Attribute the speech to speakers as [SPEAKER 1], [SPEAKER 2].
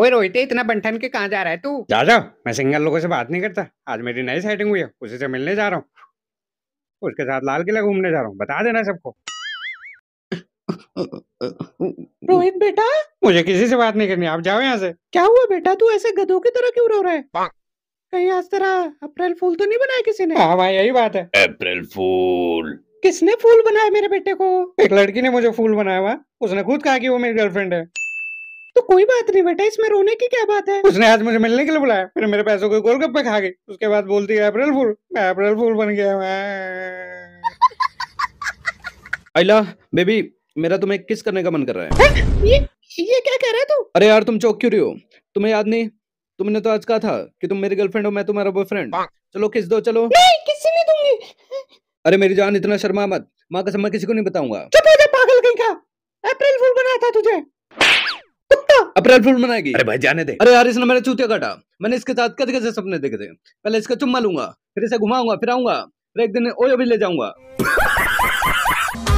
[SPEAKER 1] ओए रोहिते इतना बंठन के कहाँ जा रहा है तू
[SPEAKER 2] जा जा मैं सिंगल लोगों से बात नहीं करता आज मेरी नई सेटिंग हुई है उसी से मिलने जा रहा हूँ उसके साथ लाल किला घूमने जा रहा हूँ बता देना सबको रोहित बेटा मुझे किसी से बात नहीं करनी आप जाओ यहाँ से
[SPEAKER 1] क्या हुआ बेटा तू ऐसे गधों की तरह क्यों रो रहा है कहीं आज तरह अप्रैल फूल तो नहीं बनाया किसी ने हाँ भाई
[SPEAKER 2] हाँ, यही बात है अप्रैल फूल
[SPEAKER 1] किसने फूल बनाया मेरे बेटे को
[SPEAKER 2] एक लड़की ने मुझे फूल बनाया हुआ उसने खुद कहा कि वो मेरी गर्लफ्रेंड है
[SPEAKER 1] कोई बात नहीं बेटा इसमें रोने की क्या बात है
[SPEAKER 2] उसने आज मुझे मिलने के लिए बुलाया फिर मेरे पैसों को गोलगप्पे खा गई उसके बाद बोलती है अप्रैल
[SPEAKER 3] फूल मैं अप्रैल फूल बन गया मैं आइला बेबी मेरा तुम्हें किस करने का मन कर रहा है
[SPEAKER 1] ये ये क्या कह रहा है तू
[SPEAKER 3] अरे यार तुम चौक क्यों रही हो तुम्हें याद नहीं तुमने तो आज कहा था कि तुम मेरी गर्लफ्रेंड हो मैं तुम्हारा बॉयफ्रेंड चलो किस दो चलो
[SPEAKER 1] नहीं किसी नहीं दूंगी
[SPEAKER 3] अरे मेरी जान इतना शर्मा मत माँ का समय किसी को नहीं बताऊंगा
[SPEAKER 1] चुप हो जा पागल कहीं का अप्रैल फूल बनाया था तुझे
[SPEAKER 3] अप्रैल फूल मनाएगी अरे भाई जाने दे अरे यार इसने मेरा चूतिया काटा मैंने इसके साथ कैसे कैसे सपने देखे थे पहले इसका चुम्मा लूंगा फिर इसे घुमाऊंगा फिर आऊंगा फिर एक दिन ओयो भी ले जाऊंगा